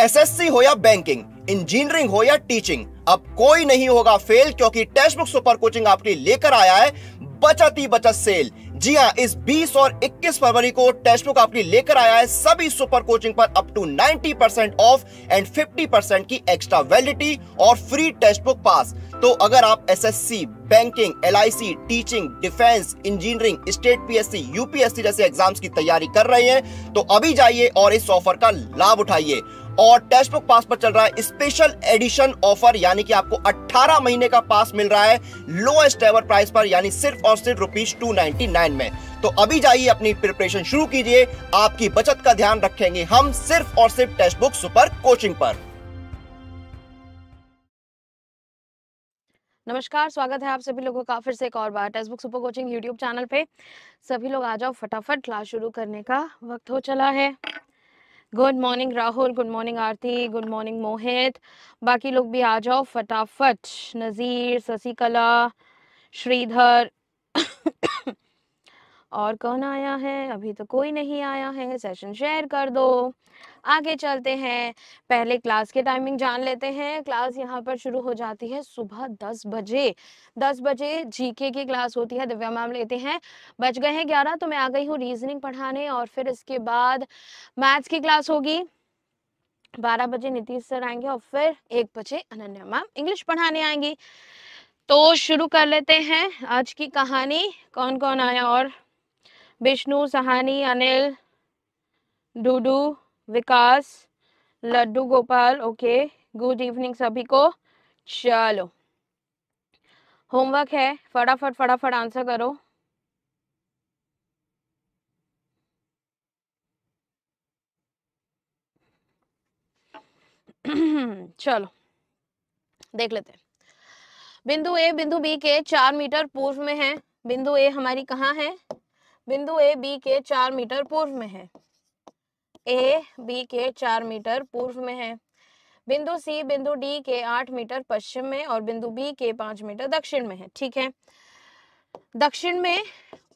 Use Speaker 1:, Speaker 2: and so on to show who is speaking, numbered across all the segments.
Speaker 1: SSC हो या banking engineering हो या टीचिंग अब कोई नहीं होगा फेल क्योंकि टेक्स्ट बुक सुपर कोचिंग आपके लेकर आया है बचत ही बचत सेल जी हाँ इस 20 और 21 फरवरी को टेस्ट बुक आपके लेकर आया है सभी सुपर कोचिंग पर up to 90 percent off and 50 percent की एक्स्ट्रा वैलिडिटी और फ्री टेस्ट बुक पास तो अगर आप एसएससी, बैंकिंग एल teaching defence engineering state PSC UPSC जैसे एग्जाम्स की तैयारी कर रहे हैं तो अभी जाइए और इस ऑफर का लाभ उठाइए और टेक्स्ट बुक पास पर चल रहा है स्पेशल एडिशन ऑफर यानी कि आपको 18 महीने का पास मिल रहा है लोएस्ट एवर प्राइस पर यानी सिर्फ और सिर्फ रुपीज टू में तो अभी जाइए अपनी प्रिपरेशन शुरू कीजिए आपकी बचत का ध्यान रखेंगे हम सिर्फ और सिर्फ टेक्स्ट बुक सुपर कोचिंग पर नमस्कार स्वागत है आप सभी लोगों का फिर से एक और बार text book super coaching YouTube channel पे सभी लोग आ जाओ फटाफट क्लास शुरू करने का वक्त हो चला है good morning Rahul good morning Aarti good morning Mohit बाकी लोग भी आ जाओ फटाफट नज़ीर शशिकला श्रीधर और कौन आया है अभी तो कोई नहीं आया है सेशन शेयर कर दो आगे चलते हैं पहले क्लास के टाइमिंग जान लेते हैं क्लास यहाँ पर शुरू हो जाती है सुबह दस बजे दस बजे जीके की क्लास होती है दिव्या मैम लेते हैं बच गए हैं ग्यारह तो मैं आ गई हूँ रीजनिंग पढ़ाने और फिर इसके बाद मैथ्स की क्लास होगी बारह बजे नीतीश सर आएंगे और फिर एक बजे अनन्या मैम इंग्लिश पढ़ाने आएंगी तो शुरू कर लेते हैं आज की कहानी कौन कौन आया और Vishnu Sahani Anil Dudu Vikas Laddu Gopal okay good evening सभी को चलो होमवर्क है फटाफट फटाफट आंसर करो चलो देख लेते हैं बिंदु ए बिंदु बी के चार मीटर पूर्व में है बिंदु ए हमारी कहाँ है बिंदु ए बी के चार मीटर पूर्व में है ए बी के चार मीटर पूर्व में है बिंदु सी बिंदु डी के आठ मीटर पश्चिम में और बिंदु बी के पांच मीटर दक्षिण में है ठीक है दक्षिण में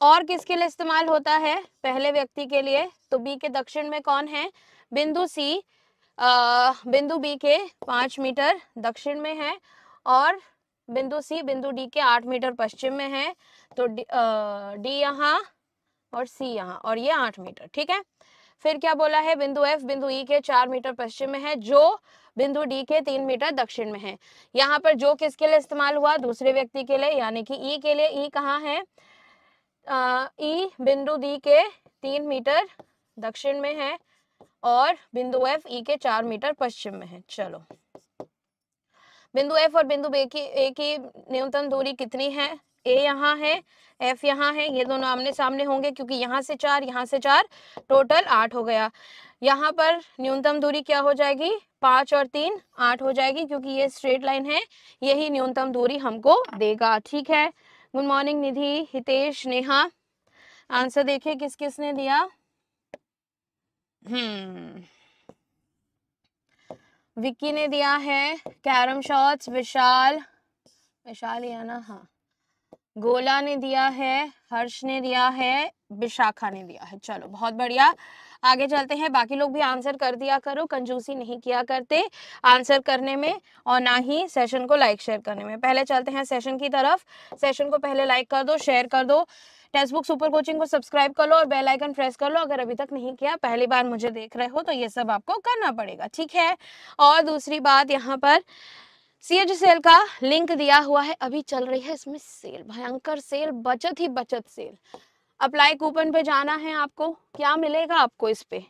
Speaker 1: और किसके लिए इस्तेमाल होता है पहले व्यक्ति के लिए तो बी के दक्षिण में कौन है बिंदु सी बिंदु बी के पांच मीटर दक्षिण में है और बिंदु सी बिंदु डी के आठ मीटर पश्चिम में है तो डी, डी यहाँ और सी यहाँ और ये आठ मीटर ठीक है फिर क्या बोला है बिंदु एफ बिंदु ई e के चार मीटर पश्चिम में है जो बिंदु डी के तीन मीटर दक्षिण में है यहाँ पर जो किसके लिए इस्तेमाल हुआ दूसरे व्यक्ति के लिए यानी कि ई e के लिए ई e कहाँ है ई e बिंदु डी के तीन मीटर दक्षिण में है और बिंदु एफ ई के चार मीटर पश्चिम में है चलो बिंदु एफ और बिंदु बे की ए की न्यूनतम दूरी कितनी है ए यहाँ है एफ यहाँ है ये दोनों आमने सामने होंगे क्योंकि यहाँ से चार यहाँ से चार टोटल आठ हो गया यहाँ पर न्यूनतम दूरी क्या हो जाएगी पाँच और तीन आठ हो जाएगी क्योंकि ये स्ट्रेट लाइन है यही न्यूनतम दूरी हमको देगा ठीक है good morning Nidhi Hitesh Neha answer देखिए किस किस ने दिया हम्म विक्की ने दिया है कैरम शॉट्स विशाल विशाल या ना हाँ गोला ने दिया है हर्ष ने दिया है विशाखा ने दिया है चलो बहुत बढ़िया आगे चलते हैं बाकी लोग भी आंसर कर दिया करो कंजूसी नहीं किया करते आंसर करने में और ना ही सेशन को लाइक शेयर करने में पहले चलते हैं सेशन की तरफ सेशन को पहले लाइक कर दो शेयर कर दो टेक्स्ट बुक सुपर कोचिंग को सब्सक्राइब कर लो और बेल आइकन प्रेस कर लो अगर अभी तक नहीं किया पहली बार मुझे देख रहे हो तो ये सब आपको करना पड़ेगा ठीक है और दूसरी बात यहाँ पर सेल का लिंक दिया हुआ है अभी चल रही है इसमें सेल भयंकर सेल बचत ही बचत सेल अप्लाई कूपन पे जाना है आपको क्या मिलेगा आपको इस पे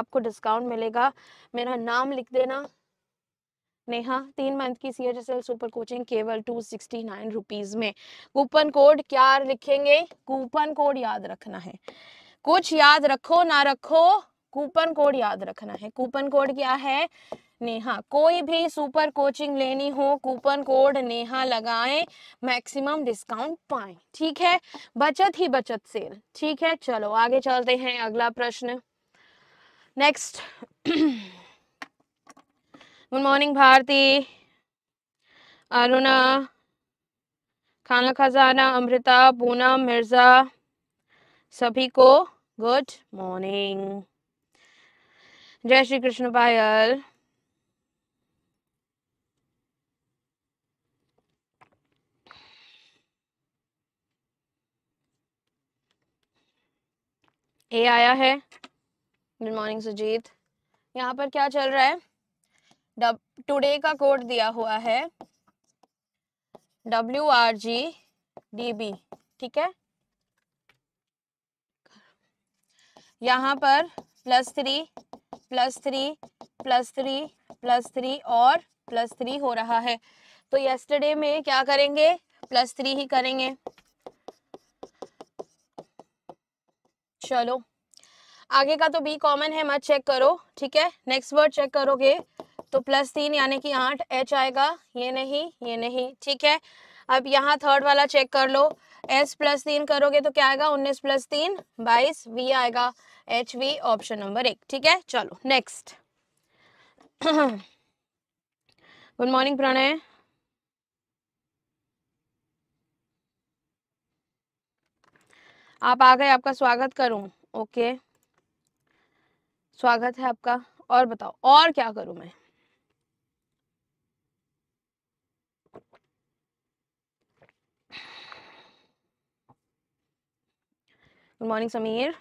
Speaker 1: आपको डिस्काउंट मिलेगा मेरा नाम लिख देना नेहा तीन मंथ की सी एच सुपर कोचिंग केवल टू सिक्सटी नाइन रुपीज में कूपन कोड क्या लिखेंगे कूपन कोड याद रखना है कुछ याद रखो ना रखो कूपन कोड याद रखना है कूपन कोड क्या है नेहा कोई भी सुपर कोचिंग लेनी हो कूपन कोड नेहा लगाएं मैक्सिमम डिस्काउंट पाएं ठीक है बचत ही बचत सेल ठीक है चलो आगे चलते हैं अगला प्रश्न next good morning Bharti Aruna खाना खजाना अमृता पूनम मिर्जा सभी को गुड मॉर्निंग जय श्री कृष्ण पायल ए आया है गुड मॉर्निंग सुजीत यहाँ पर क्या चल रहा है डब टुडे का कोड दिया हुआ है W R G D B ठीक है यहाँ पर plus three plus three plus three plus three और प्लस थ्री हो रहा है तो यस्टरडे में क्या करेंगे प्लस थ्री ही करेंगे चलो आगे का तो बी कॉमन है मत चेक करो ठीक है नेक्स्ट वर्ड चेक करोगे तो प्लस तीन यानी कि आठ एच आएगा ये नहीं ये नहीं ठीक है अब यहाँ थर्ड वाला चेक कर लो एस प्लस तीन करोगे तो क्या आएगा उन्नीस प्लस तीन बाईस वी आएगा एच वी ऑप्शन नंबर एक ठीक है चलो नेक्स्ट गुड मॉर्निंग प्रणय आप आ गए आपका स्वागत करूं ओके स्वागत है आपका और बताओ और क्या करूं मैं गुड मॉर्निंग समीर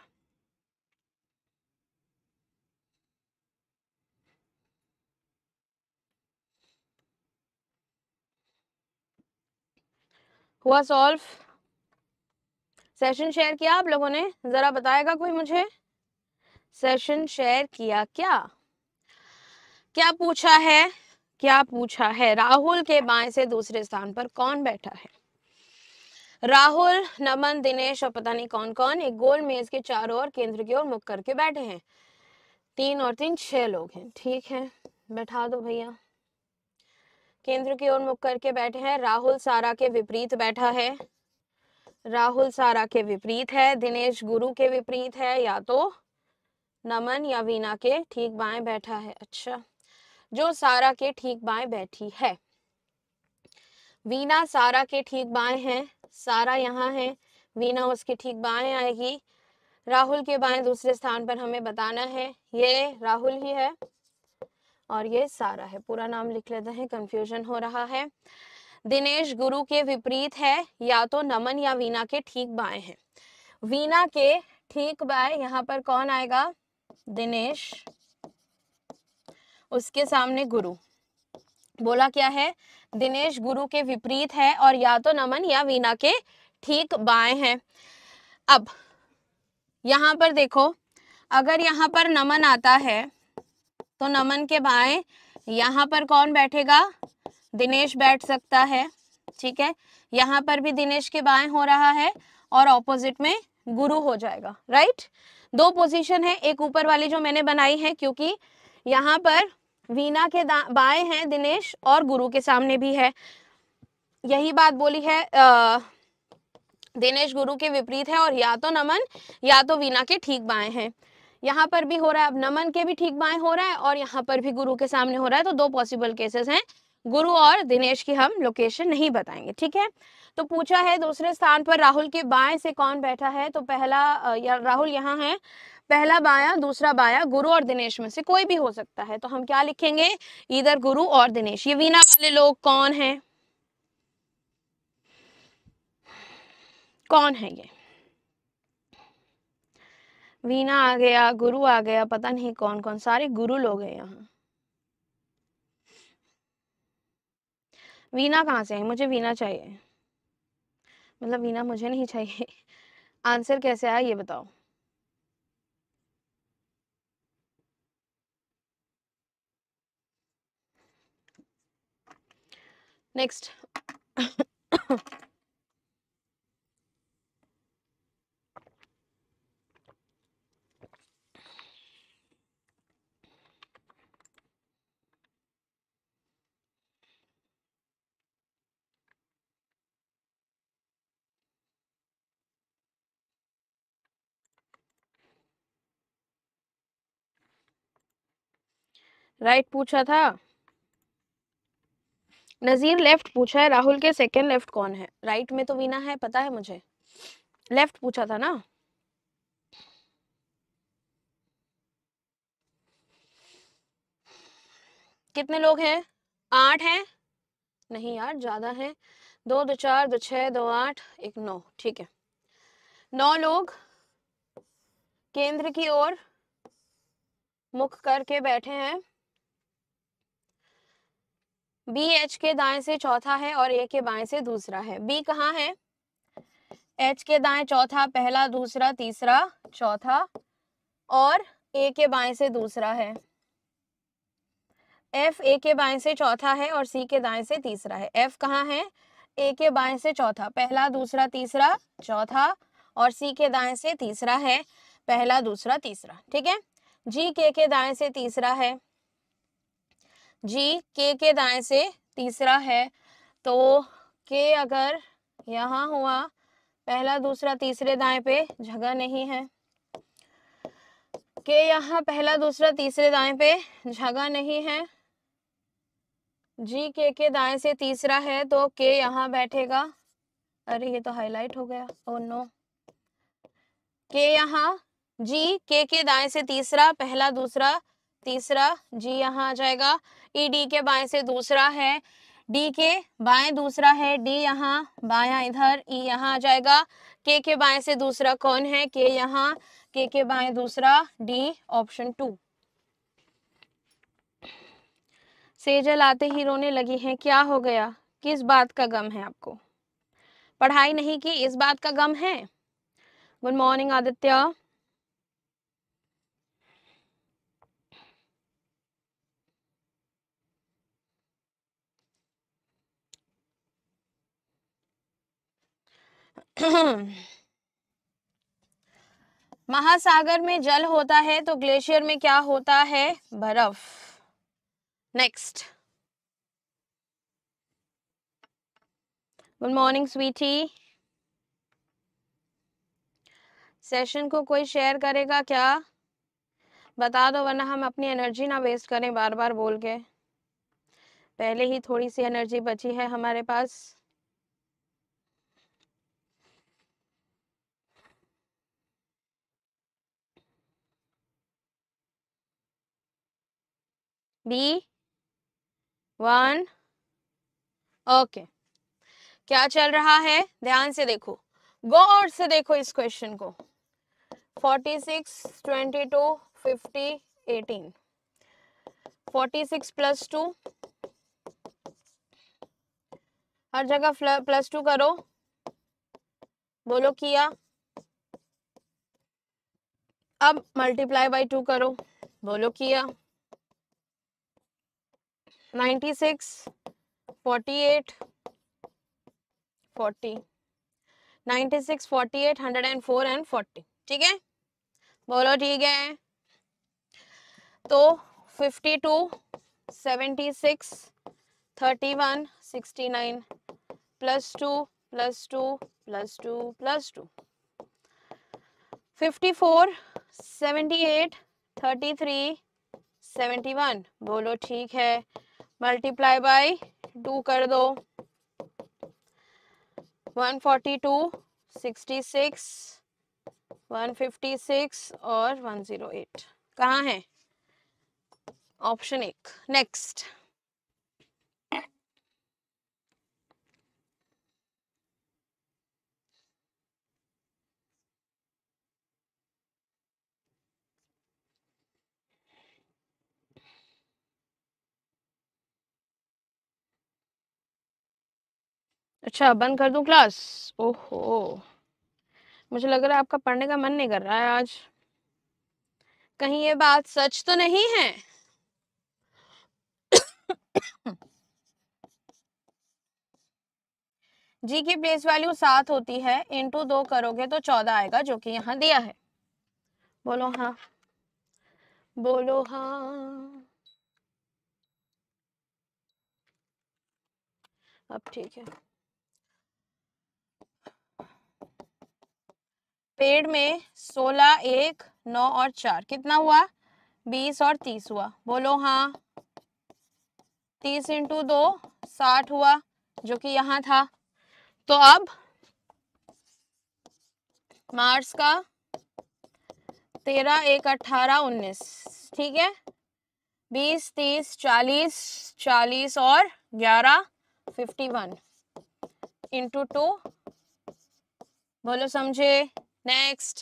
Speaker 1: हुआ सॉल्व सेशन शेयर किया आप लोगों ने जरा बताएगा कोई मुझे सेशन शेयर किया क्या क्या पूछा है क्या पूछा है राहुल के बाएं से दूसरे स्थान पर कौन बैठा है राहुल नमन दिनेश और पता नहीं कौन कौन एक गोल मेज के चारों ओर केंद्र की ओर मुख करके बैठे हैं तीन और तीन छह लोग हैं ठीक है बैठा दो भैया केंद्र की ओर मुख करके बैठे हैं राहुल सारा के विपरीत बैठा है राहुल सारा के विपरीत है दिनेश गुरु के विपरीत है या तो नमन या वीना के ठीक बाएं बैठा है अच्छा जो सारा के ठीक बाएं बैठी है वीना सारा के ठीक बाएं है सारा यहाँ है वीना उसके ठीक बाएं आएगी राहुल के बाएं दूसरे स्थान पर हमें बताना है ये राहुल ही है और ये सारा है पूरा नाम लिख लेते हैं कंफ्यूजन हो रहा है दिनेश गुरु के विपरीत है या तो नमन या वीना के ठीक बाएं हैं वीना के ठीक बाएं यहाँ पर कौन आएगा दिनेश उसके सामने गुरु बोला क्या है दिनेश गुरु के विपरीत है और या तो नमन या वीना के ठीक बाएं हैं अब यहाँ पर देखो अगर यहाँ पर नमन आता है तो नमन के बाएं यहाँ पर कौन बैठेगा दिनेश बैठ सकता है ठीक है यहाँ पर भी दिनेश के बाएं हो रहा है और ऑपोजिट में गुरु हो जाएगा राइट दो पोजीशन है एक ऊपर वाली जो मैंने बनाई है क्योंकि यहाँ पर वीना के बाएं हैं दिनेश और गुरु के सामने भी है यही बात बोली है आ, दिनेश गुरु के विपरीत है और या तो नमन या तो वीना के ठीक बाएं हैं यहाँ पर भी हो रहा है अब नमन के भी ठीक बाएं हो रहा है और यहाँ पर भी गुरु के सामने हो रहा है तो दो पॉसिबल केसेस हैं गुरु और दिनेश की हम लोकेशन नहीं बताएंगे ठीक है तो पूछा है दूसरे स्थान पर राहुल के बाएं से कौन बैठा है तो पहला या राहुल यहाँ है पहला बाया दूसरा बाया गुरु और दिनेश में से कोई भी हो सकता है तो हम क्या लिखेंगे इधर गुरु और दिनेश ये वीणा वाले लोग कौन है कौन है ये वीना आ गया गुरु आ गया पता नहीं कौन कौन सारे गुरु लोग हैं यहाँ वीना कहाँ से है मुझे वीना चाहिए मतलब वीना मुझे नहीं चाहिए आंसर कैसे आया ये बताओ नेक्स्ट राइट right पूछा था नज़ीर लेफ्ट पूछा है राहुल के सेकंड लेफ्ट कौन है राइट right में तो वीना है पता है मुझे लेफ्ट पूछा था ना कितने लोग हैं आठ हैं नहीं यार ज्यादा हैं दो दो चार दो छह दो आठ एक नौ ठीक है नौ लोग केंद्र की ओर मुख करके बैठे हैं बी एच के दाएं से चौथा है और ए के बाएं से दूसरा है बी कहाँ है एच के दाएं चौथा पहला दूसरा तीसरा चौथा और ए के बाएं से दूसरा है एफ ए के बाएं से चौथा है और सी के दाएं से तीसरा है एफ कहाँ है ए के बाएं से चौथा पहला दूसरा तीसरा चौथा और सी के दाएं से तीसरा है पहला दूसरा तीसरा ठीक है जी के के दाएं से तीसरा है जी के के दाएं से तीसरा है तो के अगर यहाँ हुआ पहला दूसरा तीसरे दाएं पे जगह नहीं है के यहाँ पहला दूसरा तीसरे दाएं पे जगह नहीं है जी के के दाएं से तीसरा है तो के यहाँ बैठेगा अरे ये तो हाईलाइट हो गया ओ नो के यहाँ जी के के दाएं से तीसरा पहला दूसरा तीसरा जी यहाँ आ जाएगा ई e, डी के बाएं से दूसरा है डी के बाएं दूसरा है डी यहाँ बाया इधर ई e यहाँ आ जाएगा के के बाएं से दूसरा कौन है के यहाँ के के बाएं दूसरा डी ऑप्शन टू सेजल आते ही रोने लगी हैं क्या हो गया किस बात का गम है आपको पढ़ाई नहीं की इस बात का गम है गुड मॉर्निंग आदित्य महासागर में जल होता है तो ग्लेशियर में क्या होता है बर्फ next good morning Sweety session को कोई शेयर करेगा क्या बता दो वरना हम अपनी एनर्जी ना वेस्ट करें बार बार बोल के पहले ही थोड़ी सी एनर्जी बची है हमारे पास थ्री वन ओके क्या चल रहा है ध्यान से देखो गौर से देखो इस क्वेश्चन को forty six twenty two fifty eighteen forty six plus two हर जगह प्लस टू करो बोलो किया अब मल्टीप्लाई बाय टू करो बोलो किया ठीक है बोलो ठीक है तो fifty two seventy six thirty one sixty nine plus two plus two plus two plus two fifty four seventy eight thirty three seventy one बोलो ठीक है मल्टीप्लाई बाय टू कर दो 142, 66, 156 और 108 कहाँ है ऑप्शन एक नेक्स्ट अच्छा बंद कर दूं क्लास ओहो मुझे लग रहा है आपका पढ़ने का मन नहीं कर रहा है आज कहीं ये बात सच तो नहीं है जी की प्लेस वैल्यू सात होती है इंटू दो करोगे तो चौदह आएगा जो कि यहाँ दिया है बोलो हाँ बोलो हाँ अब ठीक है पेड़ में सोलह एक नौ और चार कितना हुआ बीस और तीस हुआ बोलो हाँ तीस इंटू दो साठ हुआ जो कि यहाँ था तो अब मार्च का तेरह एक अट्ठारह उन्नीस ठीक है बीस तीस चालीस चालीस और ग्यारह फिफ्टी वन इंटू टू बोलो समझे नेक्स्ट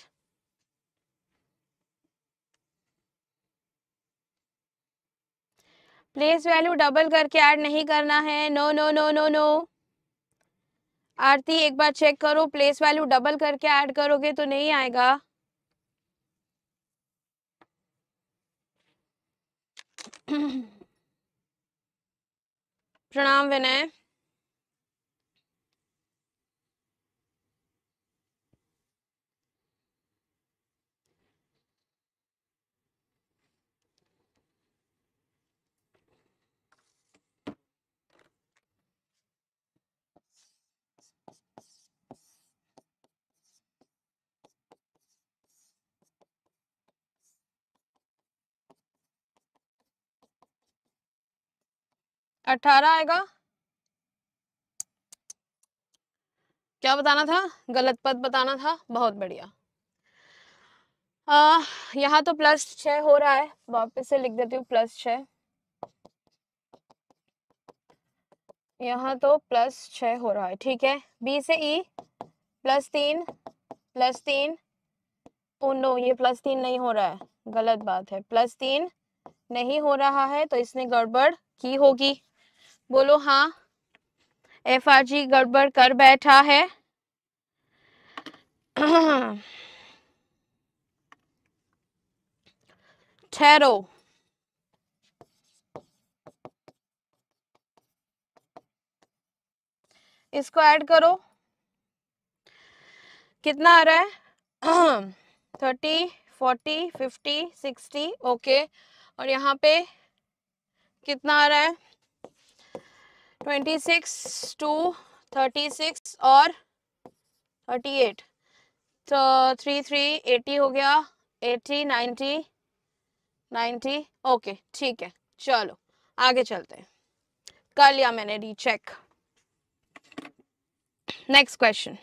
Speaker 1: प्लेस वैल्यू डबल करके ऐड नहीं करना है no no no no no Aarti एक बार चेक करो प्लेस वैल्यू डबल करके ऐड करोगे तो नहीं आएगा प्रणाम विनय अठारह आएगा क्या बताना था गलत पद बताना था बहुत बढ़िया आ, यहाँ तो प्लस छ हो रहा है वापस से लिख देती हूँ प्लस छ यहाँ तो प्लस छ हो रहा है ठीक है बी से ई e, प्लस तीन प्लस तीन ओ oh नो ये प्लस तीन नहीं हो रहा है गलत बात है प्लस तीन नहीं हो रहा है तो इसने गड़बड़ की होगी बोलो हाँ जी गड़बड़ कर बैठा है ठहरो इसको ऐड करो कितना आ रहा है thirty forty fifty sixty okay और यहाँ पे कितना आ रहा है twenty six to thirty six और थर्टी एट तो थ्री थ्री एटी हो गया एटी नाइन्टी नाइन्टी ओके ठीक है चलो आगे चलते हैं कर लिया मैंने recheck check next question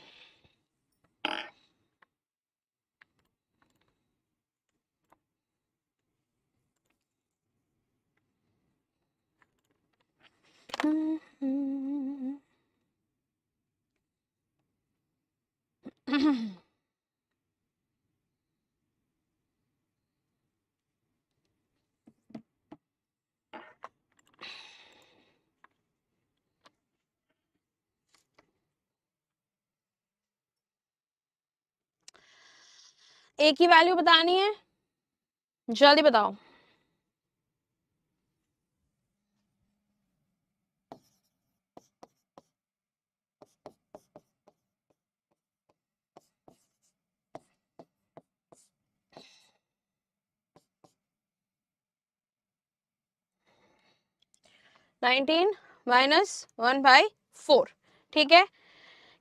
Speaker 1: Mm-hmm. एक ही वैल्यू बतानी है जल्दी बताओ nineteen minus one by four ठीक है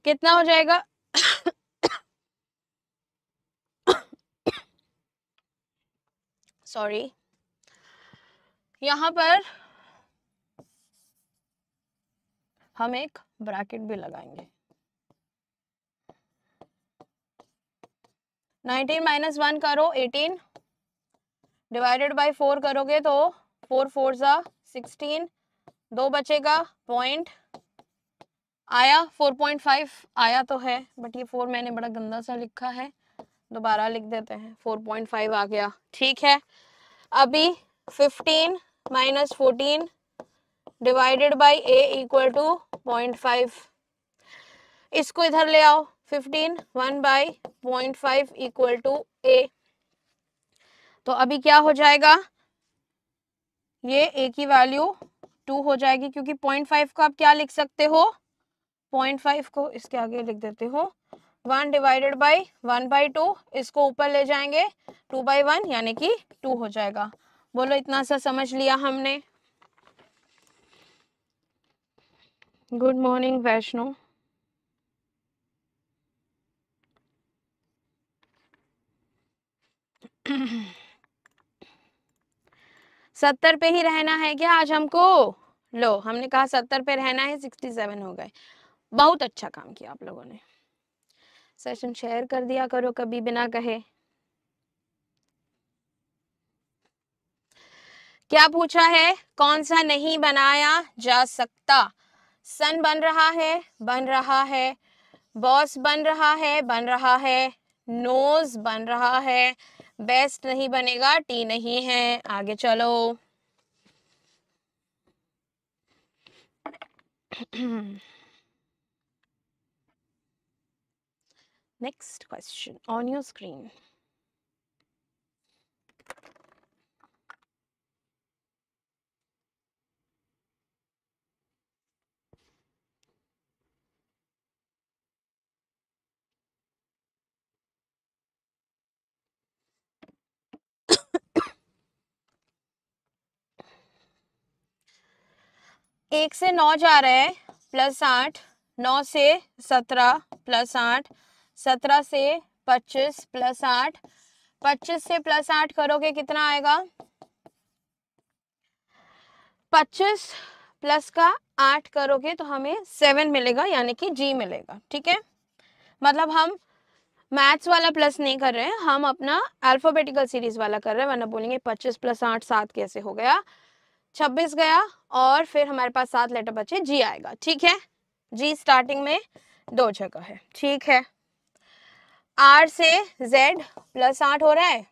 Speaker 1: कितना हो जाएगा सॉरी यहां पर हम एक ब्रैकेट भी लगाएंगे 19 माइनस वन करो 18 डिवाइडेड बाय फोर करोगे तो फोर फोर सा सिक्सटीन दो बचेगा पॉइंट आया 4.5 आया तो है बट ये फोर मैंने बड़ा गंदा सा लिखा है दोबारा लिख देते हैं 4.5 आ गया ठीक है अभी 15 minus fourteen divided by equal equal to point five इसको इधर ले आओ fifteen one by point five equal to A तो अभी क्या हो जाएगा ये ए की वैल्यू टू हो जाएगी क्योंकि पॉइंट फाइव को आप क्या लिख सकते हो पॉइंट फाइव को इसके आगे लिख देते हो one divided by one by two इसको ऊपर ले जाएंगे टू बाई वन यानी कि टू हो जाएगा बोलो इतना सा समझ लिया हमने गुड मॉर्निंग वैष्णो Mm-hmm. सत्तर पे ही रहना है क्या आज हमको लो हमने कहा सत्तर पे रहना है सिक्सटी सेवन हो गए बहुत अच्छा काम किया आप लोगों ने सेशन शेयर कर दिया करो कभी बिना कहे क्या पूछा है कौन सा नहीं बनाया जा सकता सन बन रहा है बन रहा है बॉस बन रहा है बन रहा है नोज बन रहा है बेस्ट नहीं बनेगा टी नहीं है आगे चलो next question on your screen एक से नौ जा रहे हैं प्लस आठ नौ से सत्रह प्लस आठ सत्रह से पच्चीस प्लस आठ पच्चीस से प्लस आठ करोगे कितना आएगा पच्चीस प्लस का आठ करोगे तो हमें सेवन मिलेगा यानी कि जी मिलेगा ठीक है मतलब हम मैथ्स वाला प्लस नहीं कर रहे हैं हम अपना अल्फाबेटिकल सीरीज वाला कर रहे हैं वरना बोलेंगे पच्चीस प्लस आठ सात कैसे हो गया छब्बीस गया और फिर हमारे पास सात लेटर बचे जी आएगा ठीक है जी स्टार्टिंग में दो जगह है ठीक है आर से जेड प्लस आठ हो रहा है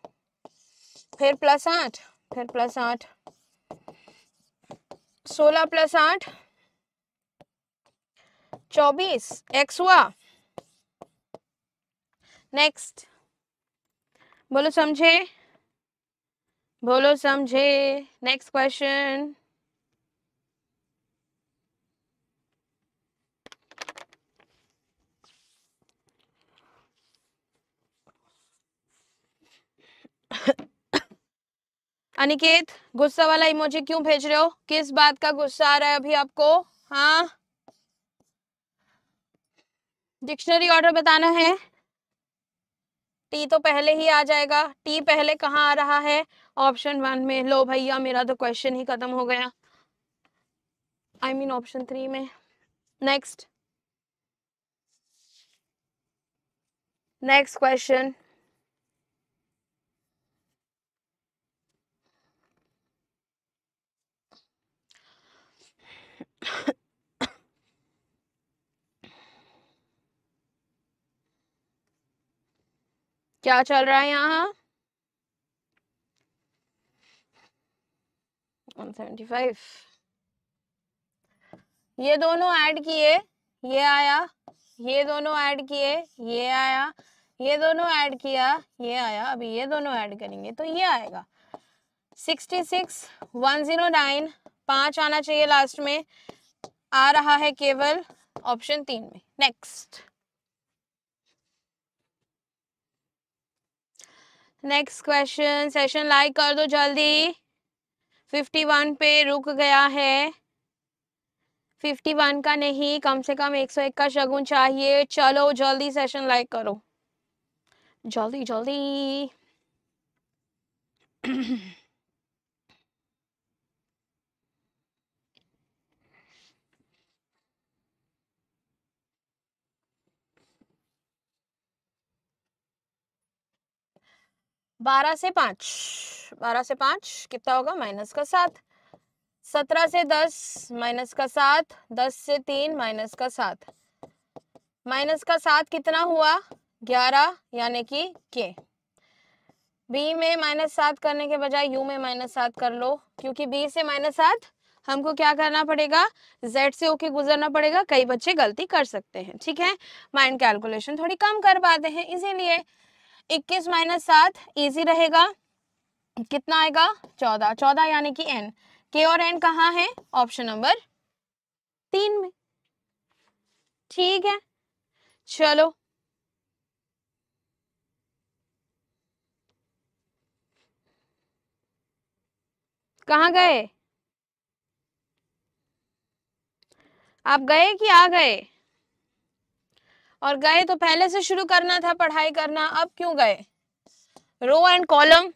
Speaker 1: फिर प्लस आठ फिर प्लस आठ सोलह प्लस आठ चौबीस एक्स हुआ नेक्स्ट बोलो समझे बोलो समझे नेक्स्ट क्वेश्चन अनिकेत गुस्सा वाला इमोजी क्यों भेज रहे हो किस बात का गुस्सा आ रहा है अभी आपको हाँ डिक्शनरी ऑर्डर बताना है टी तो पहले ही आ जाएगा टी पहले कहाँ आ रहा है ऑप्शन वन में लो भैया मेरा तो क्वेश्चन ही खत्म हो गया आई मीन ऑप्शन थ्री में नेक्स्ट नेक्स्ट क्वेश्चन क्या चल रहा है यहाँ 175 ये दोनों ऐड किए ये आया ये दोनों ऐड किए ये आया ये दोनों ऐड किया ये आया अभी ये दोनों ऐड करेंगे तो ये आएगा 66 109 पांच आना चाहिए लास्ट में आ रहा है केवल ऑप्शन तीन में next next question session like कर दो जल्दी फिफ्टी वन पे रुक गया है फिफ्टी वन का नहीं कम से कम एक सौ एक का शगुन चाहिए चलो जल्दी सेशन लाइक करो जल्दी जल्दी बारह से पांच बारह से पांच कितना होगा माइनस का सात सत्रह से दस माइनस का सात दस से तीन माइनस का सात माइनस का सात कितना हुआ ग्यारह यानी कि के बी में माइनस सात करने के बजाय यू में माइनस सात कर लो क्योंकि बी से माइनस सात हमको क्या करना पड़ेगा जेड से ओके गुजरना पड़ेगा कई बच्चे गलती कर सकते हैं ठीक है माइंड कैलकुलेशन थोड़ी कम कर पाते हैं इसीलिए इक्कीस माइनस सात ईजी रहेगा कितना आएगा चौदह चौदह यानी कि एन के और एन कहाँ है ऑप्शन नंबर तीन में ठीक है चलो कहाँ गए आप गए कि आ गए और गए तो पहले से शुरू करना था पढ़ाई करना अब क्यों गए रो एंड कॉलम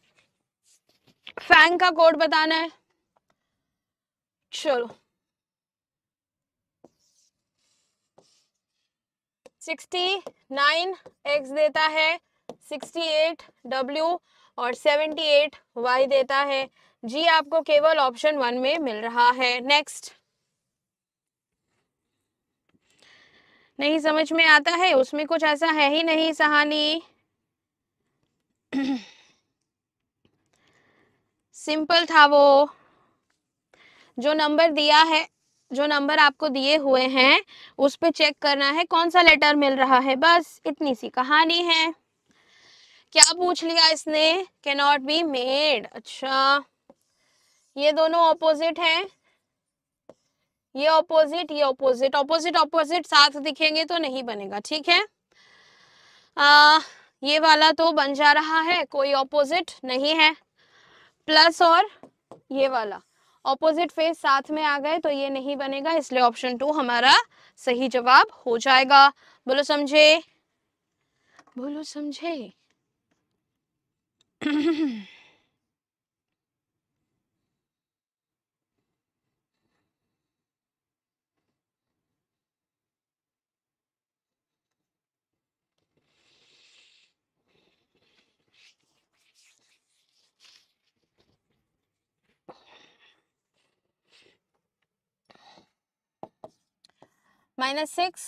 Speaker 1: फैंग का कोड बताना है चलो सिक्सटी नाइन एक्स देता है सिक्सटी एट डब्ल्यू और सेवेंटी एट वाई देता है जी आपको केवल ऑप्शन वन में मिल रहा है नेक्स्ट नहीं समझ में आता है उसमें कुछ ऐसा है ही नहीं सहानी सिंपल था वो जो नंबर दिया है जो नंबर आपको दिए हुए हैं उस पर चेक करना है कौन सा लेटर मिल रहा है बस इतनी सी कहानी है क्या पूछ लिया इसने कैनॉट बी मेड अच्छा ये दोनों ऑपोजिट हैं ये ऑपोजिट ये ऑपोजिट ऑपोजिट ऑपोजिट साथ दिखेंगे तो नहीं बनेगा ठीक है आ, ये वाला तो बन जा रहा है कोई ऑपोजिट नहीं है प्लस और ये वाला ऑपोजिट फेस साथ में आ गए तो ये नहीं बनेगा इसलिए ऑप्शन टू हमारा सही जवाब हो जाएगा बोलो समझे बोलो समझे minus six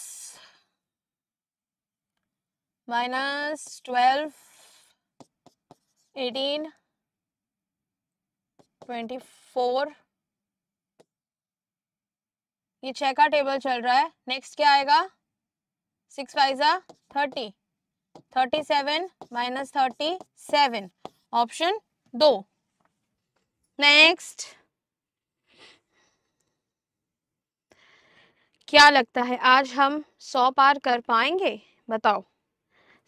Speaker 1: minus twelve eighteen twenty four ये छः का टेबल चल रहा है नेक्स्ट क्या आएगा सिक्स फाइजा thirty thirty seven minus thirty seven option दो नेक्स्ट क्या लगता है आज हम सौ पार कर पाएंगे बताओ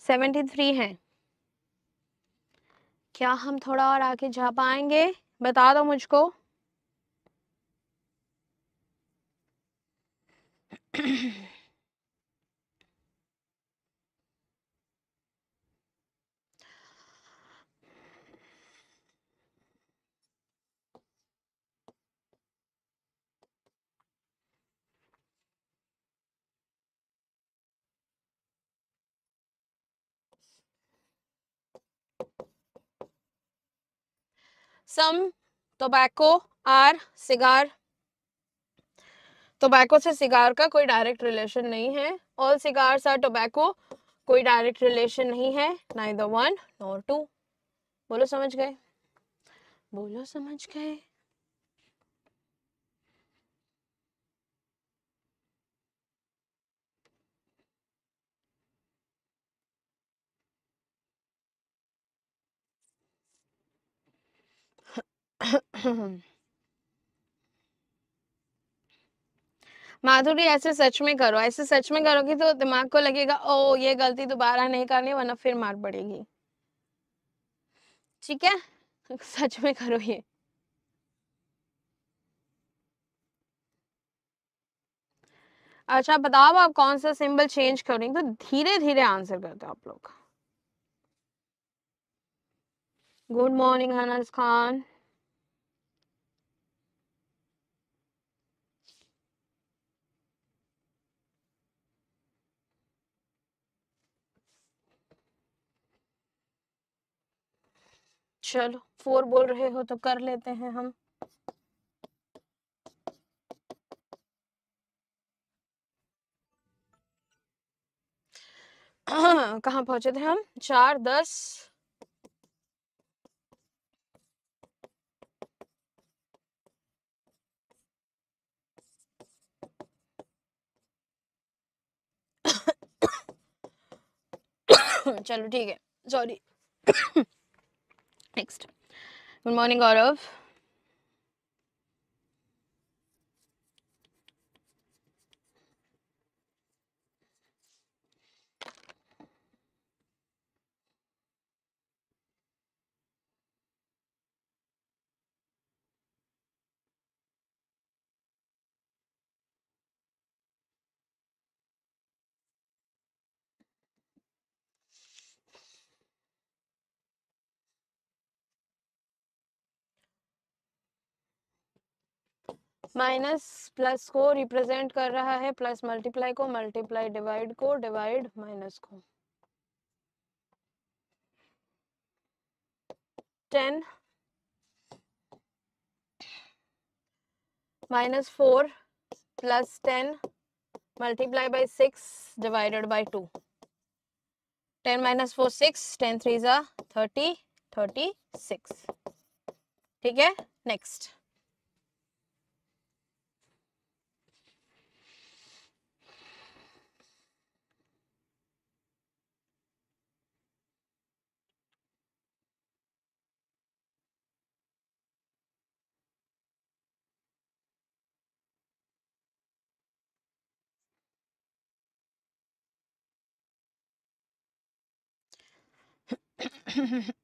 Speaker 1: सेवेंटी थ्री हैं क्या हम थोड़ा और आगे जा पाएंगे बता दो मुझको some tobacco are cigar tobacco से सिगार का कोई डायरेक्ट रिलेशन नहीं है ऑल सिगार्स आर टोबैको कोई डायरेक्ट रिलेशन नहीं है नाइदर वन नॉर टू बोलो समझ गए बोलो समझ गए माधुरी ऐसे सच में करो ऐसे सच में करोगी तो दिमाग को लगेगा ओ ये गलती दोबारा नहीं करनी वरना फिर मार पड़ेगी ठीक है सच में करो ये अच्छा बताओ आप कौन सा सिंबल चेंज करेंगे तो धीरे धीरे आंसर करते हो आप लोग गुड मॉर्निंग हनस खान चलो फोर बोल रहे हो तो कर लेते हैं हम कहा पहुंचे थे हम चार दस चलो ठीक है sorry Next. Good morning, Gaurav. Minus plus को रिप्रेजेंट कर रहा है प्लस मल्टीप्लाई को मल्टीप्लाई डिवाइड को डिवाइड माइनस को ten minus four plus ten multiply by six divided by two ten minus four six ten three ज़ा thirty thirty six ठीक है नेक्स्ट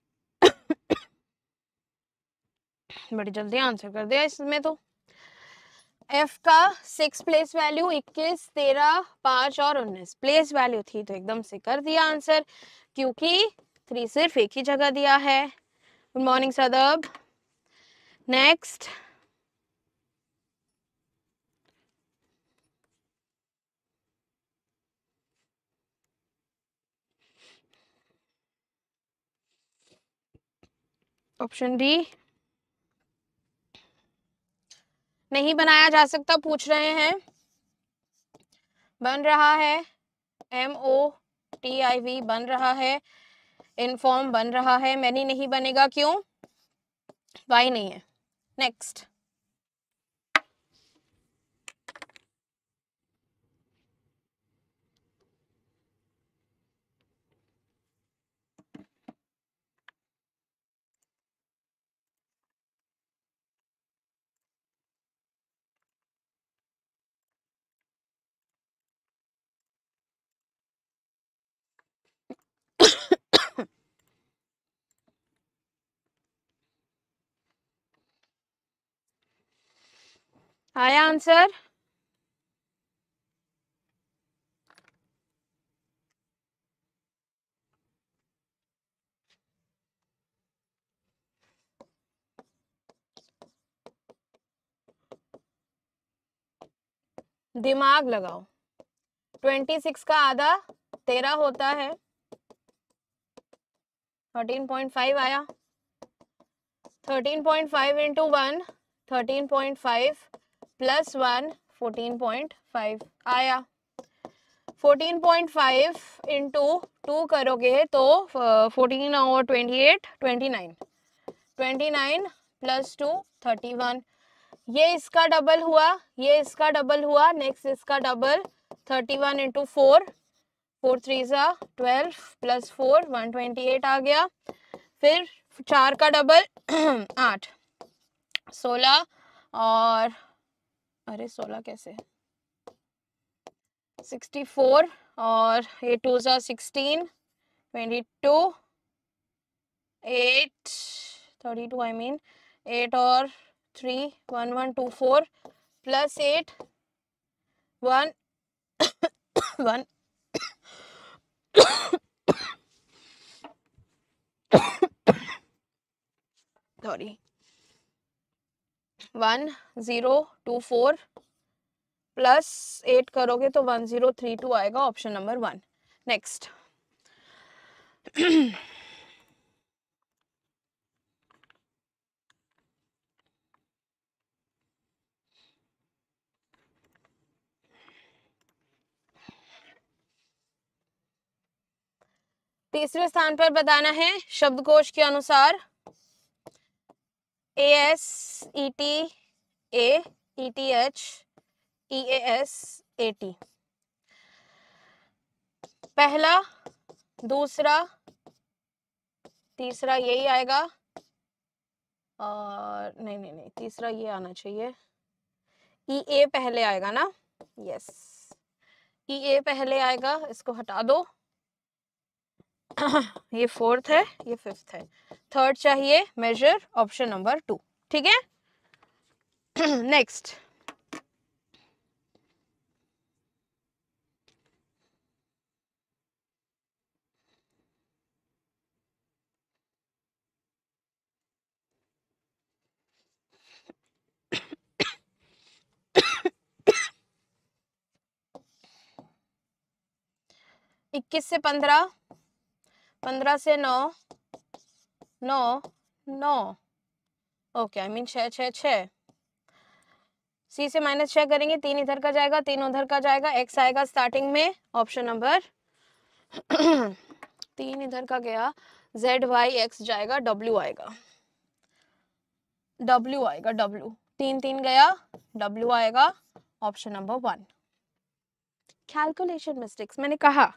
Speaker 1: बड़ी जल्दी आंसर कर दिया इसमें तो एफ का सिक्स प्लेस वैल्यू इक्कीस तेरह पांच और उन्नीस प्लेस वैल्यू थी तो एकदम से कर दिया आंसर क्योंकि थ्री सिर्फ एक ही जगह दिया है गुड मॉर्निंग सदब नेक्स्ट ऑप्शन डी नहीं बनाया जा सकता पूछ रहे हैं बन रहा है M O T I V बन रहा है इनफॉर्म बन रहा है मैनी नहीं बनेगा क्यों वाई नहीं है नेक्स्ट आया आंसर दिमाग लगाओ ट्वेंटी सिक्स का आधा तेरह होता है थर्टीन पॉइंट फाइव आया thirteen point five into one thirteen point five plus one fourteen point five आया fourteen point five into two करोगे तो फोर्टीन और twenty eight twenty nine twenty nine plus two thirty one ये इसका double हुआ ये इसका डबल हुआ नेक्स्ट इसका double thirty one into four four three सा twelve plus four one twenty eight आ गया फिर चार का डबल आठ सोलह और अरे सोलह कैसे है सिक्सटी फोर और ये टू सा sixteen twenty two eight thirty two I mean eight और three one one two four plus eight one one sorry one zero two four plus eight करोगे तो वन जीरो थ्री टू आएगा option number one next तीसरे स्थान पर बताना है शब्दकोश के अनुसार A S E T A E T H E A S A T पहला दूसरा तीसरा यही आएगा और नहीं नहीं नहीं तीसरा ये आना चाहिए ई e ए पहले आएगा ना यस ई ए पहले आएगा इसको हटा दो ये फोर्थ है ये फिफ्थ है थर्ड चाहिए मेजर ऑप्शन नंबर टू ठीक है नेक्स्ट इक्कीस से पंद्रह पंद्रह से नौ नौ नौ ओके आई मीन छ छ छ सी से माइनस छः करेंगे तीन इधर का जाएगा तीन उधर का जाएगा एक्स आएगा स्टार्टिंग में ऑप्शन नंबर तीन इधर का गया जेड वाई एक्स जाएगा डब्ल्यू आएगा डब्ल्यू आएगा डब्ल्यू तीन तीन गया डब्ल्यू आएगा option number one calculation mistakes मैंने कहा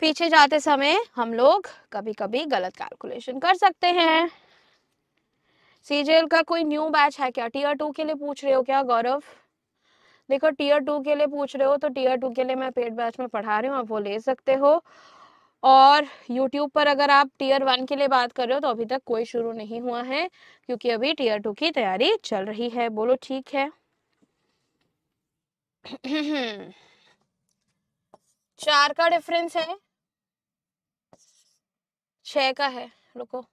Speaker 1: पीछे जाते समय हम लोग कभी कभी गलत कैलकुलेशन कर सकते हैं सीजीएल का कोई न्यू बैच है क्या टीयर टू के लिए पूछ रहे हो क्या गौरव देखो टीयर टू के लिए पूछ रहे हो तो टीयर टू के लिए मैं पेड बैच में पढ़ा रही हूँ आप वो ले सकते हो और यूट्यूब पर अगर आप टीयर वन के लिए बात कर रहे हो तो अभी तक कोई शुरू नहीं हुआ है क्योंकि अभी टीयर टू की तैयारी चल रही है बोलो ठीक है चार का डिफरेंस है छः का है रुको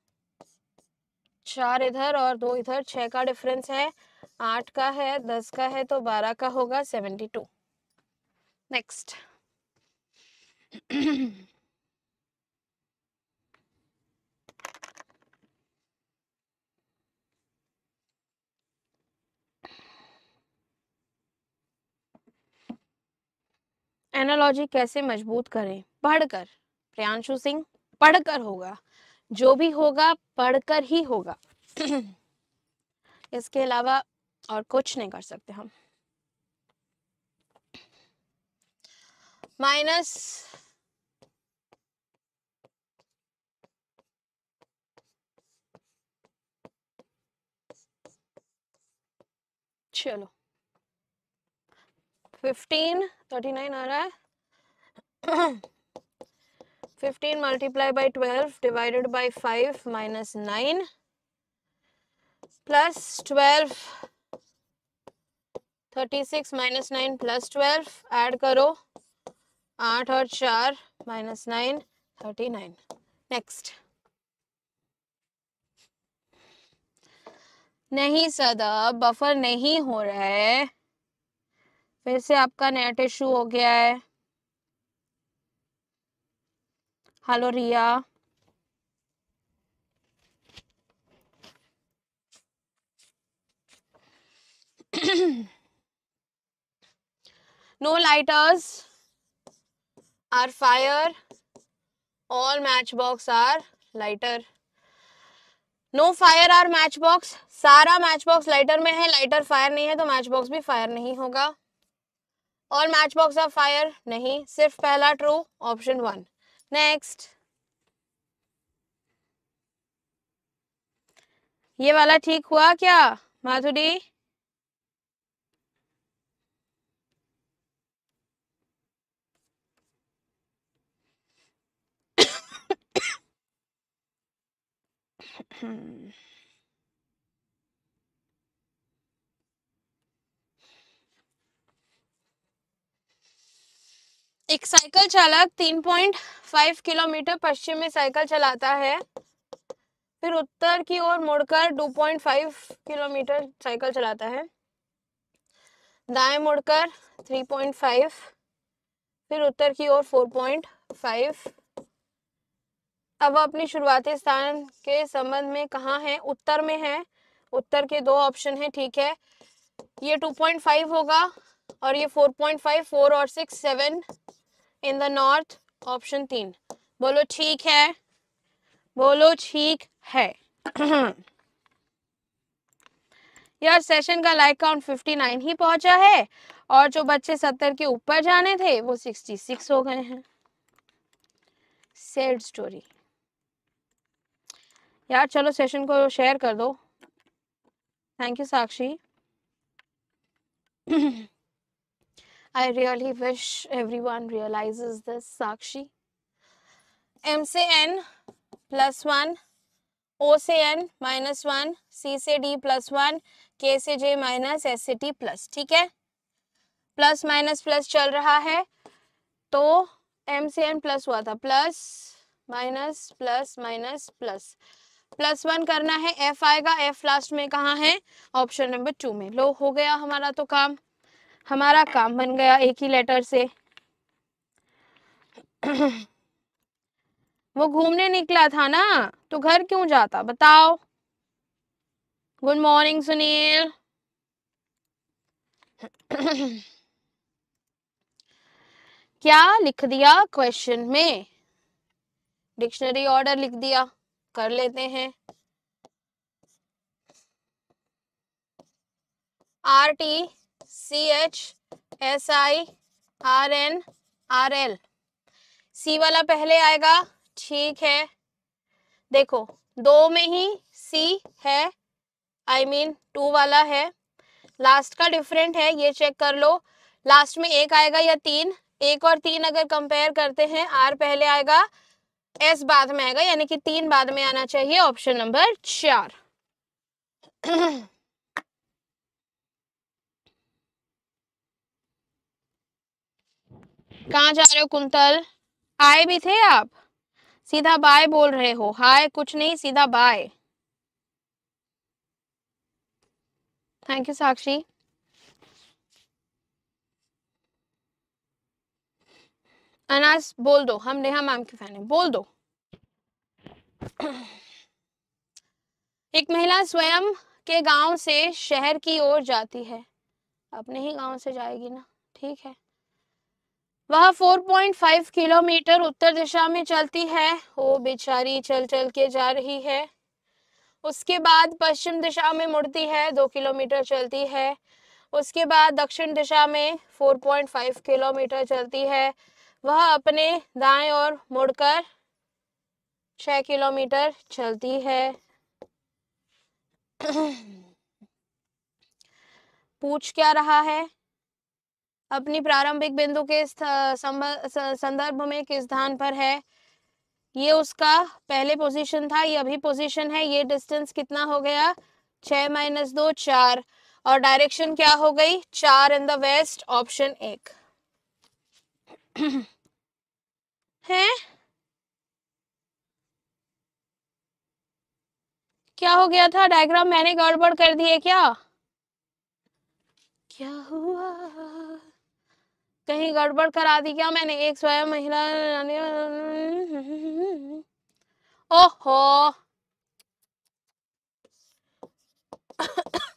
Speaker 1: चार इधर और दो इधर छः का डिफरेंस है आठ का है दस का है तो बारह का होगा सेवेंटी टू नेक्स्ट एनालॉजी कैसे मजबूत करें पढ़कर प्रियांशु सिंह पढ़कर होगा जो भी होगा पढ़कर ही होगा इसके अलावा और कुछ नहीं कर सकते हम माइनस चलो फिफ्टीन थर्टी नाइन आ रहा है fifteen multiply by twelve divided by five minus nine plus twelve thirty six minus nine plus twelve add करो आठ और चार minus nine thirty nine next नहीं सदा बफर नहीं हो रहा है फिर से आपका नेट इशू हो गया है hello Riya no lighters are fire all match box are lighter no fire are match box सारा मैच बॉक्स लाइटर में है लाइटर फायर नहीं है तो मैच बॉक्स भी फायर नहीं होगा all match box are fire नहीं सिर्फ पहला ट्रू ऑप्शन वन नेक्स्ट ये वाला ठीक हुआ क्या माधुरी Hmm. एक साइकिल चालक 3.5 किलोमीटर पश्चिम में साइकिल चलाता है फिर उत्तर की ओर मुड़कर 2.5 किलोमीटर साइकिल चलाता है दाएं मुड़कर 3.5 फिर उत्तर की ओर 4.5 अब अपनी शुरुआती स्थान के संबंध में कहाँ है उत्तर में है उत्तर के दो ऑप्शन है ठीक है ये 2.5 होगा और ये 4.5 4 और 6 7 इन द नॉर्थ ऑप्शन तीन बोलो ठीक है बोलो ठीक है यार सेशन का लाइक काउंट 59 ही पहुंचा है और जो बच्चे 70 के ऊपर जाने थे वो 66 हो गए हैं सेड स्टोरी यार चलो सेशन को शेयर कर दो thank you Sakshi I really wish everyone realizes this, Sakshi. M से N plus 1, O से N minus 1, C से D plus 1, K से J minus, S से T plus, ठीक है plus minus plus चल रहा है तो M से N plus हुआ था plus minus plus minus plus plus one करना है एफ आएगा एफ लास्ट में कहा है ऑप्शन नंबर टू में लो हो गया हमारा तो काम हमारा काम बन गया एक ही लेटर से वो घूमने निकला था ना तो घर क्यों जाता बताओ गुड मॉर्निंग सुनील क्या लिख दिया क्वेश्चन में डिक्शनरी ऑर्डर लिख दिया कर लेते हैं R T C H S I R N R L C वाला पहले आएगा ठीक है देखो दो में ही सी है आई मीन टू वाला है लास्ट का डिफरेंट है ये चेक कर लो लास्ट में एक आएगा या तीन एक और तीन अगर कंपेयर करते हैं आर पहले आएगा एस बाद में आएगा यानी कि तीन बाद में आना चाहिए ऑप्शन नंबर चार कहाँ जा रहे हो कुंतल आए भी थे आप सीधा बाय बोल रहे हो हाय कुछ नहीं सीधा bye thank you Sakshi Anas बोल दो हम नेहा मैम के फैन है बोल दो एक महिला स्वयं के गांव से शहर की ओर जाती है अपने ही गांव से जाएगी ना ठीक है वह 4.5 किलोमीटर उत्तर दिशा में चलती है वो बेचारी चल चल के जा रही है उसके बाद पश्चिम दिशा में मुड़ती है दो किलोमीटर चलती है उसके बाद दक्षिण दिशा में 4.5 किलोमीटर चलती है वह अपने दाएं ओर मुड़कर 6 किलोमीटर चलती है पूछ क्या रहा है अपनी प्रारंभिक बिंदु के संदर्भ में किस स्थान पर है ये उसका पहले पोजीशन था ये अभी पोजीशन है ये डिस्टेंस कितना हो गया छह माइनस दो चार और डायरेक्शन क्या हो गई चार इन द वेस्ट ऑप्शन एक है क्या हो गया था डायग्राम मैंने गड़बड़ कर दिए क्या क्या हुआ कहीं गड़बड़ करा दी क्या मैंने एक स्वयं महिला ओहो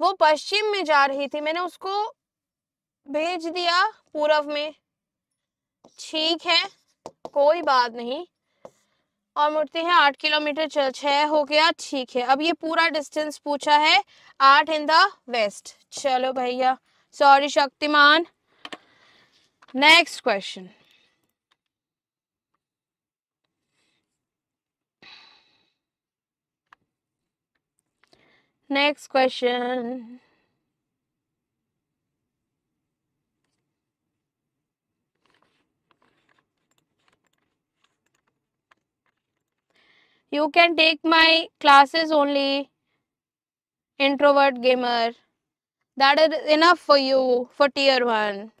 Speaker 1: वो पश्चिम में जा रही थी मैंने उसको भेज दिया पूरब में ठीक है कोई बात नहीं और मुड़ते हैं आठ किलोमीटर चल छह हो गया ठीक है अब ये पूरा डिस्टेंस पूछा है आठ इन द वेस्ट चलो भैया sorry Shaktimaan Next question. Next question. You can take my classes only, introvert gamer. That is enough for you for tier 1.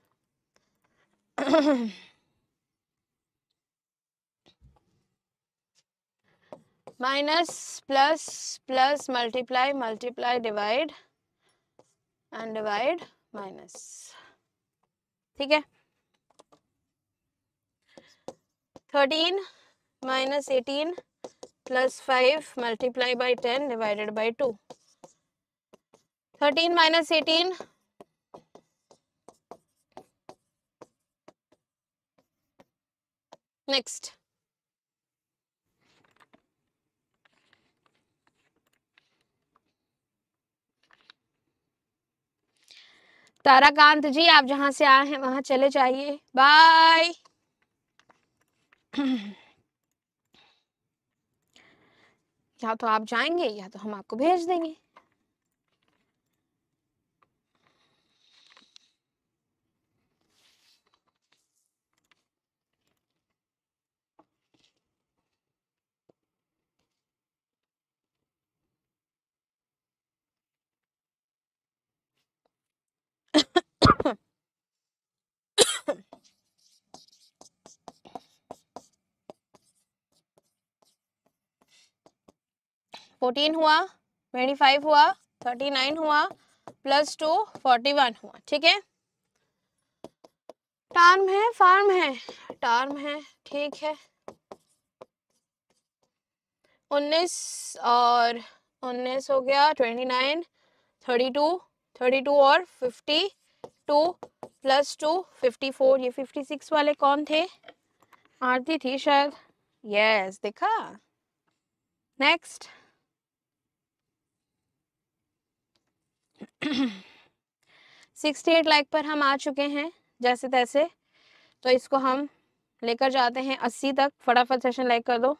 Speaker 1: Minus plus plus multiply multiply divide and divide minus ठीक है thirteen minus eighteen plus five multiply by ten divided by two thirteen minus eighteen next Tarakant ji आप जहां से आए हैं वहां चले जाइए बाय या तो आप जाएंगे या तो हम आपको भेज देंगे फोर्टीन हुआ ट्वेंटी फाइव हुआ थर्टी नाइन हुआ प्लस टू फोर्टी वन हुआ ठीक है टर्म है फार्म है टर्म है ठीक है उन्नीस और उन्नीस हो गया twenty nine thirty two thirty two और fifty two plus two fifty four ये फिफ्टी सिक्स वाले कौन थे आरती थी शायद यस yes, देखा नेक्स्ट सिक्सटी एट लाख पर हम आ चुके हैं जैसे तैसे तो इसको हम लेकर जाते हैं अस्सी तक फटाफट सेशन लाइक कर दो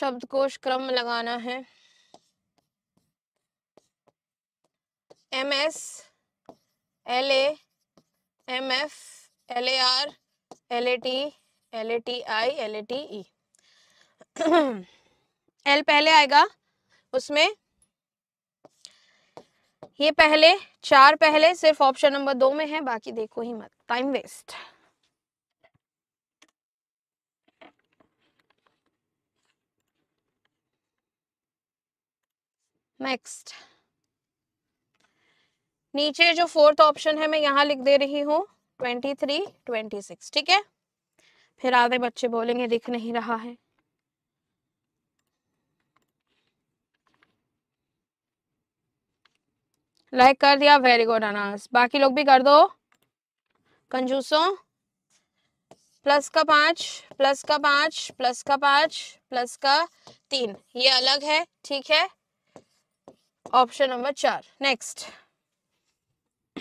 Speaker 1: शब्दकोश क्रम लगाना है M S L A M F L A R L A T L A T I L A T E L पहले आएगा उसमें ये पहले चार पहले सिर्फ ऑप्शन नंबर दो में है बाकी देखो ही मत टाइम वेस्ट नेक्स्ट नीचे जो फोर्थ ऑप्शन है मैं यहाँ लिख दे रही हूँ ट्वेंटी थ्री ट्वेंटी सिक्स ठीक है फिर आधे बच्चे बोलेंगे दिख नहीं रहा है लाइक like कर दिया वेरी गुड अनास बाकी लोग भी कर दो कंजूसों प्लस का पांच प्लस का पांच प्लस का पांच प्लस का तीन ये अलग है ठीक है ऑप्शन नंबर चार नेक्स्ट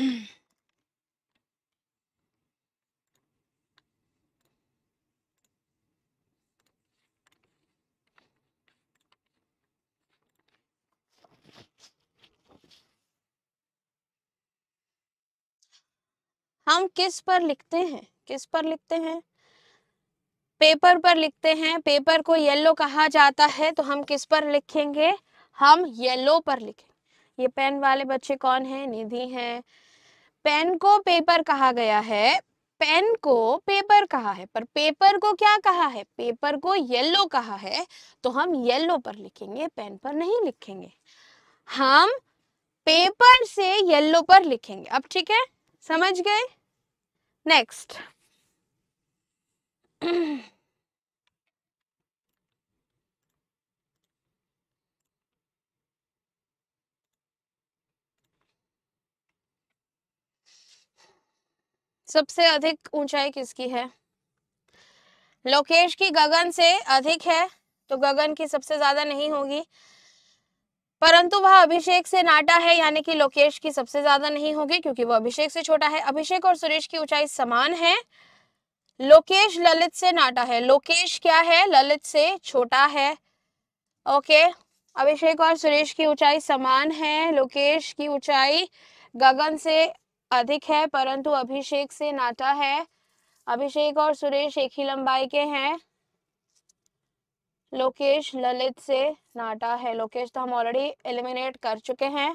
Speaker 1: हम किस पर लिखते हैं किस पर लिखते हैं पेपर पर लिखते हैं पेपर को येलो कहा जाता है तो हम किस पर लिखेंगे हम येलो पर लिखेंगे ये पेन वाले बच्चे कौन हैं निधि हैं पेन को पेपर कहा गया है पेन को पेपर कहा है पर पेपर को क्या कहा है पेपर को येलो कहा है तो हम येलो पर लिखेंगे पेन पर नहीं लिखेंगे हम पेपर से येलो पर लिखेंगे अब ठीक है समझ गए नेक्स्ट सबसे अधिक ऊंचाई किसकी है लोकेश की गगन से अधिक है तो गगन की सबसे ज्यादा नहीं होगी परंतु वह अभिषेक से नाटा है यानी कि लोकेश की सबसे ज्यादा नहीं होगी क्योंकि वह अभिषेक से छोटा है अभिषेक और सुरेश की ऊंचाई समान है लोकेश ललित से नाटा है लोकेश क्या है ललित से छोटा है ओके अभिषेक और सुरेश की ऊंचाई समान है लोकेश की ऊंचाई गगन से अधिक है परंतु अभिषेक से नाता है अभिषेक और सुरेश एक ही लंबाई के हैं लोकेश ललित से नाटा है लोकेश तो हम ऑलरेडी एलिमिनेट कर चुके हैं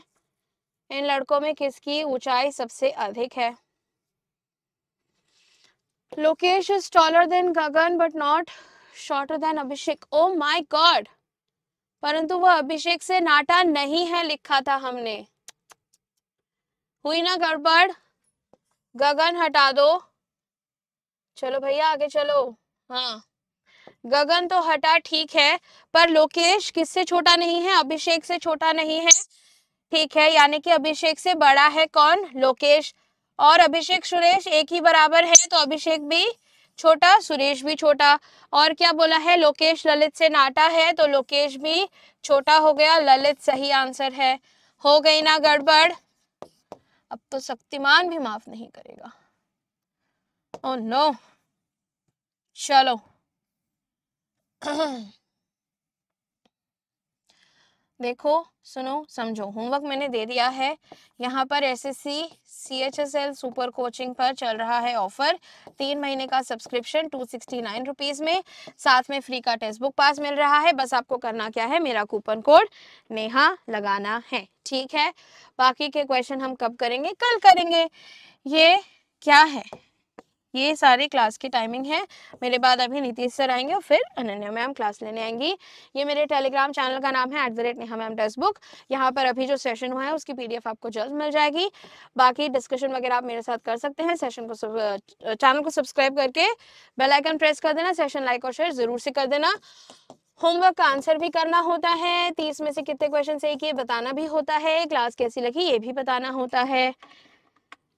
Speaker 1: इन लड़कों में किसकी ऊंचाई सबसे अधिक है Lokesh is taller than Gagan but not shorter than Abhishek oh my God परंतु वह अभिषेक से नाटा नहीं है लिखा था हमने हुई ना गड़बड़ गगन हटा दो चलो भैया आगे चलो हाँ गगन तो हटा ठीक है पर लोकेश किससे छोटा नहीं है अभिषेक से छोटा नहीं है ठीक है यानी कि अभिषेक से बड़ा है कौन लोकेश और अभिषेक सुरेश एक ही बराबर है तो अभिषेक भी छोटा सुरेश भी छोटा और क्या बोला है लोकेश ललित से नाटा है तो लोकेश भी छोटा हो गया ललित सही आंसर है हो गई ना गड़बड़ अब तो शक्तिमान भी माफ नहीं करेगा ओ oh नो चलो देखो सुनो समझो होमवर्क मैंने दे दिया है यहाँ पर S S C C H S L super coaching पर चल रहा है ऑफर तीन महीने का subscription two sixty nine rupees में साथ में फ्री का टेक्स्ट बुक पास मिल रहा है बस आपको करना क्या है मेरा कूपन कोड नेहा लगाना है ठीक है बाकी के क्वेश्चन हम कब करेंगे कल करेंगे ये क्या है ये सारे क्लास की टाइमिंग है मेरे बाद अभी नीतीश सर आएंगे और फिर अनन्या मैम क्लास लेने आएंगी ये मेरे टेलीग्राम चैनल का नाम है at the rate Neha ma'am text book यहाँ पर अभी जो सेशन हुआ है उसकी पी आपको जल्द मिल जाएगी बाकी डिस्कशन वगैरह आप मेरे साथ कर सकते हैं सेशन को चैनल को सब्सक्राइब करके बेलाइकन प्रेस कर देना सेशन लाइक और शेयर जरूर से कर देना होमवर्क का आंसर भी करना होता है तीस में से कितने क्वेश्चन सही किए बताना भी होता है क्लास कैसी लगी ये भी बताना होता है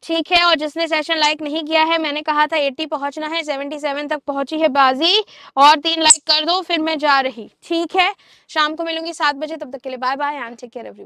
Speaker 1: ठीक है और जिसने सेशन लाइक नहीं किया है मैंने कहा था 80 पहुंचना है 77 तक पहुंची है बाजी और तीन लाइक कर दो फिर मैं जा रही ठीक है शाम को मिलूंगी सात बजे तब तक के लिए bye bye and take care every